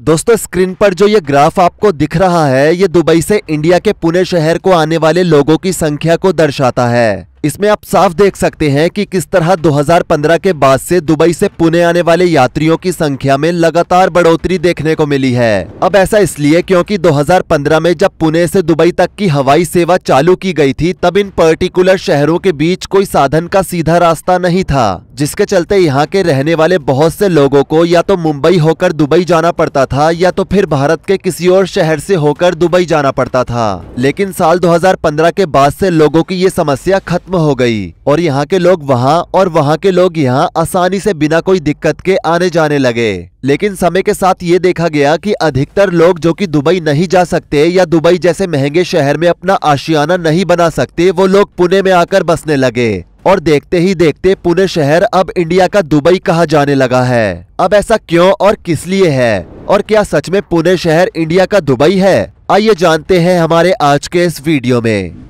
दोस्तों स्क्रीन पर जो ये ग्राफ आपको दिख रहा है ये दुबई से इंडिया के पुणे शहर को आने वाले लोगों की संख्या को दर्शाता है इसमें आप साफ देख सकते हैं कि किस तरह 2015 के बाद से दुबई से पुणे आने वाले यात्रियों की संख्या में लगातार बढ़ोतरी देखने को मिली है अब ऐसा इसलिए क्योंकि 2015 में जब पुणे से दुबई तक की हवाई सेवा चालू की गई थी तब इन पर्टिकुलर शहरों के बीच कोई साधन का सीधा रास्ता नहीं था जिसके चलते यहाँ के रहने वाले बहुत से लोगों को या तो मुंबई होकर दुबई जाना पड़ता था या तो फिर भारत के किसी और शहर से होकर दुबई जाना पड़ता था लेकिन साल 2015 के बाद से लोगों की ये समस्या खत्म खत्म हो गई और यहाँ के लोग वहाँ और वहाँ के लोग यहाँ आसानी से बिना कोई दिक्कत के आने जाने लगे लेकिन समय के साथ ये देखा गया कि अधिकतर लोग जो कि दुबई नहीं जा सकते या दुबई जैसे महंगे शहर में अपना आशियाना नहीं बना सकते वो लोग पुणे में आकर बसने लगे और देखते ही देखते पुणे शहर अब इंडिया का दुबई कहा जाने लगा है अब ऐसा क्यों और किस लिए है और क्या सच में पुणे शहर इंडिया का दुबई है आइए जानते हैं हमारे आज के इस वीडियो में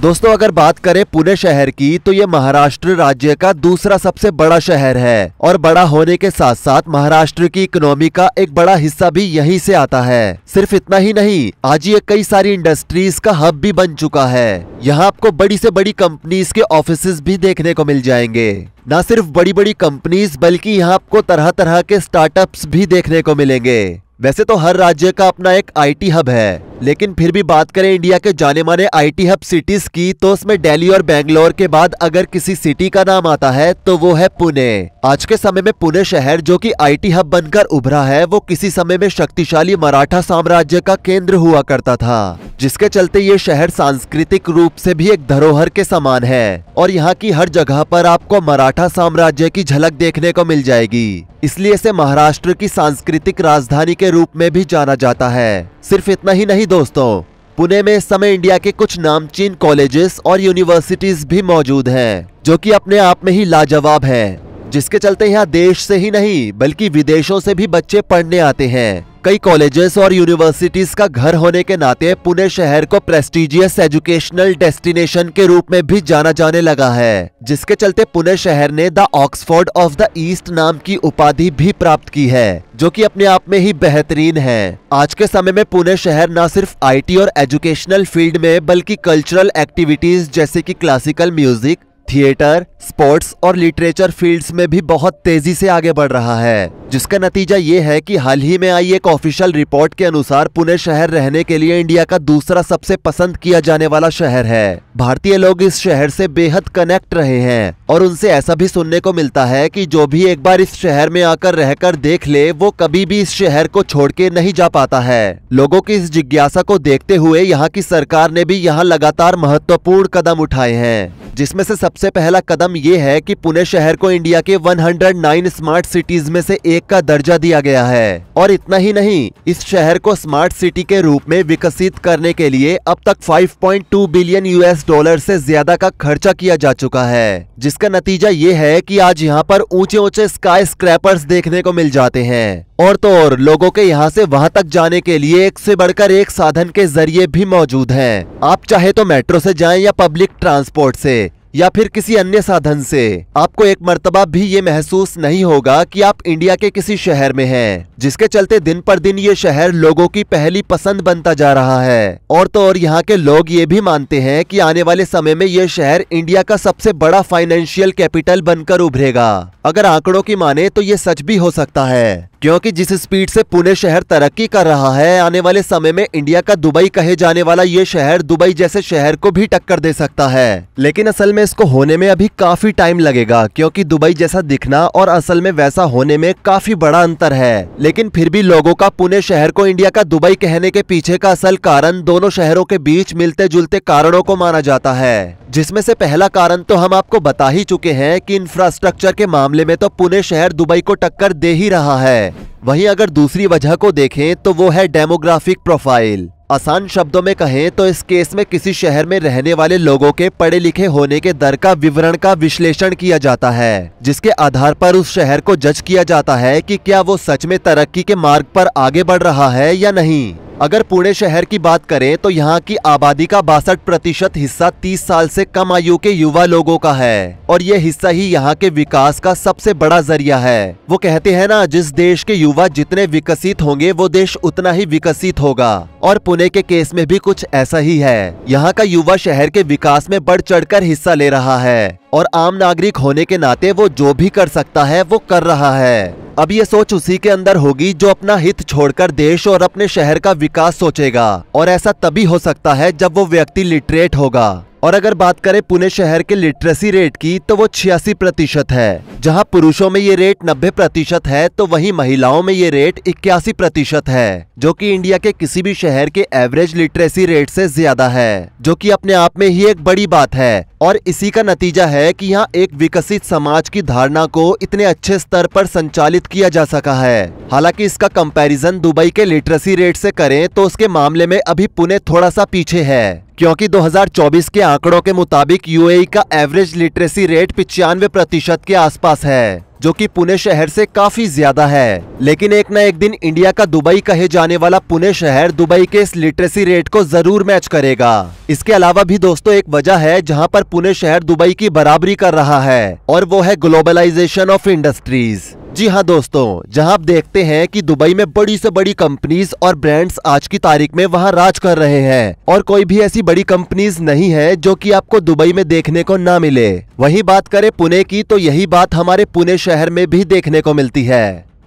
दोस्तों अगर बात करें पुणे शहर की तो ये महाराष्ट्र राज्य का दूसरा सबसे बड़ा शहर है और बड़ा होने के साथ साथ महाराष्ट्र की इकोनॉमी का एक बड़ा हिस्सा भी यहीं से आता है सिर्फ इतना ही नहीं आज ये कई सारी इंडस्ट्रीज का हब भी बन चुका है यहाँ आपको बड़ी से बड़ी कंपनीज के ऑफिस भी देखने को मिल जाएंगे न सिर्फ बड़ी बड़ी कंपनीज बल्कि यहाँ आपको तरह तरह के स्टार्टअप भी देखने को मिलेंगे वैसे तो हर राज्य का अपना एक आईटी हब है लेकिन फिर भी बात करें इंडिया के जाने माने आईटी हब सिटीज की तो उसमें दिल्ली और बेंगलोर के बाद अगर किसी सिटी का नाम आता है तो वो है पुणे आज के समय में पुणे शहर जो कि आईटी हब बनकर उभरा है वो किसी समय में शक्तिशाली मराठा साम्राज्य का केंद्र हुआ करता था जिसके चलते ये शहर सांस्कृतिक रूप से भी एक धरोहर के समान है और यहाँ की हर जगह पर आपको मराठा साम्राज्य की झलक देखने को मिल जाएगी इसलिए इसे महाराष्ट्र की सांस्कृतिक राजधानी के रूप में भी जाना जाता है सिर्फ इतना ही नहीं दोस्तों पुणे में इस समय इंडिया के कुछ नामचीन कॉलेजेस और यूनिवर्सिटीज भी मौजूद हैं, जो कि अपने आप में ही लाजवाब है जिसके चलते यहाँ देश से ही नहीं बल्कि विदेशों से भी बच्चे पढ़ने आते हैं कई कॉलेजेस और यूनिवर्सिटीज का घर होने के नाते पुणे शहर को प्रेस्टिजियस एजुकेशनल डेस्टिनेशन के रूप में भी जाना जाने लगा है जिसके चलते पुणे शहर ने the Oxford of the East नाम की उपाधि भी प्राप्त की है जो कि अपने आप में ही बेहतरीन है आज के समय में पुणे शहर न सिर्फ आईटी और एजुकेशनल फील्ड में बल्कि कल्चरल एक्टिविटीज जैसे कि क्लासिकल म्यूजिक थिएटर स्पोर्ट्स और लिटरेचर फील्ड्स में भी बहुत तेजी से आगे बढ़ रहा है जिसका नतीजा ये है कि हाल ही में आई एक ऑफिशियल रिपोर्ट के अनुसार पुणे शहर रहने के लिए इंडिया का दूसरा सबसे पसंद किया जाने वाला शहर है भारतीय लोग इस शहर से बेहद कनेक्ट रहे हैं और उनसे ऐसा भी सुनने को मिलता है कि जो भी एक बार इस शहर में आकर रहकर देख ले वो कभी भी इस शहर को छोड़ के नहीं जा पाता है लोगों की इस जिज्ञासा को देखते हुए यहाँ की सरकार ने भी यहाँ लगातार महत्वपूर्ण कदम उठाए हैं जिसमें से सब सबसे पहला कदम ये है कि पुणे शहर को इंडिया के 109 स्मार्ट सिटीज में से एक का दर्जा दिया गया है और इतना ही नहीं इस शहर को स्मार्ट सिटी के रूप में विकसित करने के लिए अब तक 5.2 बिलियन यूएस डॉलर से ज्यादा का खर्चा किया जा चुका है जिसका नतीजा ये है कि आज यहाँ पर ऊंचे ऊंचे स्काई स्क्रैपर्स देखने को मिल जाते हैं और तो और लोगों के यहाँ से वहाँ तक जाने के लिए एक से बढ़कर एक साधन के जरिए भी मौजूद हैं। आप चाहे तो मेट्रो से जाएं या पब्लिक ट्रांसपोर्ट से या फिर किसी अन्य साधन से आपको एक मरतबा भी ये महसूस नहीं होगा कि आप इंडिया के किसी शहर में हैं जिसके चलते दिन पर दिन ये शहर लोगों की पहली पसंद बनता जा रहा है और तो और यहाँ के लोग ये भी मानते हैं कि आने वाले समय में ये शहर इंडिया का सबसे बड़ा फाइनेंशियल कैपिटल बनकर उभरेगा अगर आंकड़ों की माने तो ये सच भी हो सकता है क्योंकि जिस स्पीड से पुणे शहर तरक्की कर रहा है आने वाले समय में इंडिया का दुबई कहे जाने वाला ये शहर दुबई जैसे शहर को भी टक्कर दे सकता है लेकिन असल में इसको होने में अभी काफी टाइम लगेगा क्योंकि दुबई जैसा दिखना और असल में वैसा होने में काफी बड़ा अंतर है लेकिन फिर भी लोगों का पुणे शहर को इंडिया का दुबई कहने के पीछे का असल कारण दोनों शहरों के बीच मिलते जुलते कारणों को माना जाता है जिसमें से पहला कारण तो हम आपको बता ही चुके हैं कि इंफ्रास्ट्रक्चर के मामले में तो पुणे शहर दुबई को टक्कर दे ही रहा है वहीं अगर दूसरी वजह को देखें तो वो है डेमोग्राफिक प्रोफाइल आसान शब्दों में कहें तो इस केस में किसी शहर में रहने वाले लोगों के पढ़े लिखे होने के दर का विवरण का विश्लेषण किया जाता है जिसके आधार पर उस शहर को जज किया जाता है कि क्या वो सच में तरक्की के मार्ग पर आगे बढ़ रहा है या नहीं अगर पुणे शहर की बात करें तो यहाँ की आबादी का बासठ प्रतिशत हिस्सा 30 साल से कम आयु के युवा लोगों का है और ये हिस्सा ही यहाँ के विकास का सबसे बड़ा जरिया है वो कहते हैं ना जिस देश के युवा जितने विकसित होंगे वो देश उतना ही विकसित होगा और पुणे के केस में भी कुछ ऐसा ही है यहाँ का युवा शहर के विकास में बढ़ चढ़ हिस्सा ले रहा है और आम नागरिक होने के नाते वो जो भी कर सकता है वो कर रहा है अब ये सोच उसी के अंदर होगी जो अपना हित छोड़कर देश और अपने शहर का विकास सोचेगा और ऐसा तभी हो सकता है जब वो व्यक्ति लिटरेट होगा और अगर बात करें पुणे शहर के लिटरेसी रेट की तो वो छियासी प्रतिशत है जहां पुरुषों में ये रेट नब्बे प्रतिशत है तो वहीं महिलाओं में ये रेट इक्यासी प्रतिशत है जो कि इंडिया के किसी भी शहर के एवरेज लिटरेसी रेट से ज्यादा है जो कि अपने आप में ही एक बड़ी बात है और इसी का नतीजा है कि यहाँ एक विकसित समाज की धारणा को इतने अच्छे स्तर पर संचालित किया जा सका है हालांकि इसका कंपैरिजन दुबई के लिटरेसी रेट से करें तो उसके मामले में अभी पुणे थोड़ा सा पीछे है क्योंकि 2024 के आंकड़ों के मुताबिक यूएई का एवरेज लिटरेसी रेट पिचानवे प्रतिशत के आसपास है जो कि पुणे शहर से काफी ज्यादा है लेकिन एक न एक दिन इंडिया का दुबई कहे जाने वाला पुणे शहर दुबई के इस लिटरेसी रेट को जरूर मैच करेगा इसके अलावा भी दोस्तों एक वजह है जहां पर पुणे शहर दुबई की बराबरी कर रहा है और वो है ग्लोबलाइजेशन ऑफ इंडस्ट्रीज जी हाँ दोस्तों जहां आप देखते हैं कि दुबई में बड़ी से बड़ी कंपनीज और ब्रांड्स आज की तारीख में वहां राज कर रहे हैं और कोई भी ऐसी बड़ी कंपनीज नहीं है जो कि आपको दुबई में देखने को ना मिले वहीं बात करें पुणे की तो यही बात हमारे पुणे शहर में भी देखने को मिलती है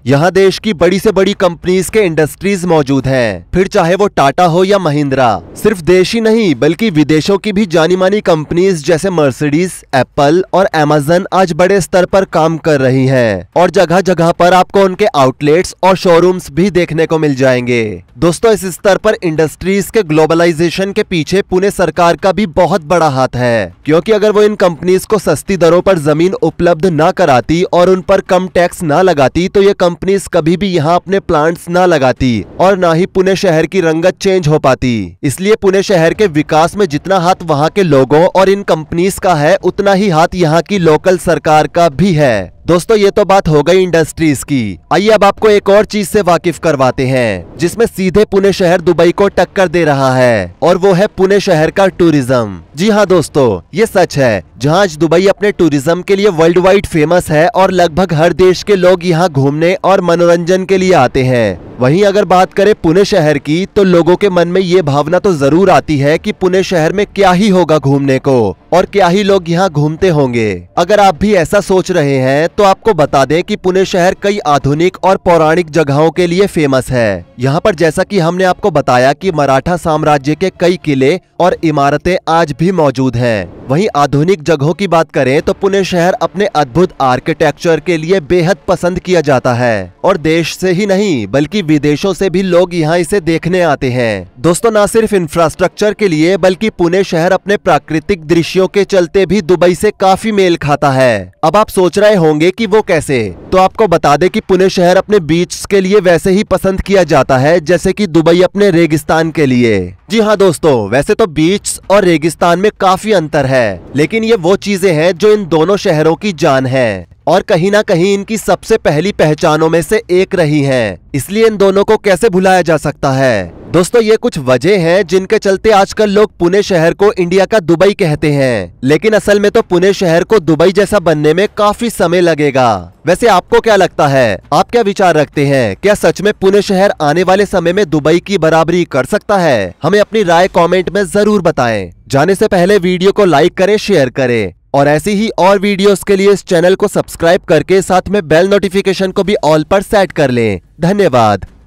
यहाँ देश की बड़ी से बड़ी कंपनीज के इंडस्ट्रीज मौजूद हैं। फिर चाहे वो टाटा हो या महिंद्रा सिर्फ देश ही नहीं बल्कि विदेशों की भी जानी मानी कंपनीज जैसे मर्सिडीज एप्पल और एमेजन आज बड़े स्तर पर काम कर रही हैं और जगह जगह पर आपको उनके आउटलेट्स और शोरूम्स भी देखने को मिल जाएंगे दोस्तों इस स्तर पर इंडस्ट्रीज के ग्लोबलाइजेशन के पीछे पुणे सरकार का भी बहुत बड़ा हाथ है क्योंकि अगर वो इन कंपनीज को सस्ती दरों पर जमीन उपलब्ध न कराती और उन पर कम टैक्स न लगाती तो ये कंपनीज कभी भी यहाँ अपने प्लांट्स ना लगाती और ना ही पुणे शहर की रंगत चेंज हो पाती इसलिए पुणे शहर के विकास में जितना हाथ वहाँ के लोगों और इन कंपनीज का है उतना ही हाथ यहाँ की लोकल सरकार का भी है दोस्तों ये तो बात हो गई इंडस्ट्रीज की आइए अब आपको एक और चीज से वाकिफ करवाते हैं जिसमें सीधे पुणे शहर दुबई को टक्कर दे रहा है और वो है पुणे शहर का टूरिज्म जी हाँ दोस्तों ये सच है जहाँ आज दुबई अपने टूरिज्म के लिए वर्ल्ड वाइड फेमस है और लगभग हर देश के लोग यहाँ घूमने और मनोरंजन के लिए आते हैं वहीं अगर बात करें पुणे शहर की तो लोगों के मन में ये भावना तो जरूर आती है कि पुणे शहर में क्या ही होगा घूमने को और क्या ही लोग यहाँ घूमते होंगे अगर आप भी ऐसा सोच रहे हैं तो आपको बता दें कि पुणे शहर कई आधुनिक और पौराणिक जगहों के लिए फेमस है यहाँ पर जैसा कि हमने आपको बताया कि मराठा साम्राज्य के कई किले और इमारतें आज भी मौजूद हैं। वहीं आधुनिक जगहों की बात करें तो पुणे शहर अपने अद्भुत आर्किटेक्चर के लिए बेहद पसंद किया जाता है और देश से ही नहीं बल्कि विदेशों से भी लोग यहाँ इसे देखने आते हैं दोस्तों न सिर्फ इंफ्रास्ट्रक्चर के लिए बल्कि पुणे शहर अपने प्राकृतिक दृश्य खुशियों के चलते भी दुबई से काफी मेल खाता है अब आप सोच रहे होंगे कि वो कैसे तो आपको बता दें कि पुणे शहर अपने बीच के लिए वैसे ही पसंद किया जाता है जैसे कि दुबई अपने रेगिस्तान के लिए जी हाँ दोस्तों वैसे तो बीच और रेगिस्तान में काफी अंतर है लेकिन ये वो चीजें हैं जो इन दोनों शहरों की जान है और कहीं ना कहीं इनकी सबसे पहली पहचानों में से एक रही हैं। इसलिए इन दोनों को कैसे भुलाया जा सकता है दोस्तों ये कुछ वजह हैं जिनके चलते आजकल लोग पुणे शहर को इंडिया का दुबई कहते हैं लेकिन असल में तो पुणे शहर को दुबई जैसा बनने में काफी समय लगेगा वैसे आपको क्या लगता है आप क्या विचार रखते हैं क्या सच में पुणे शहर आने वाले समय में दुबई की बराबरी कर सकता है हमें अपनी राय कॉमेंट में जरूर बताए जाने ऐसी पहले वीडियो को लाइक करे शेयर करें और ऐसी ही और वीडियोस के लिए इस चैनल को सब्सक्राइब करके साथ में बेल नोटिफिकेशन को भी ऑल पर सेट कर लें धन्यवाद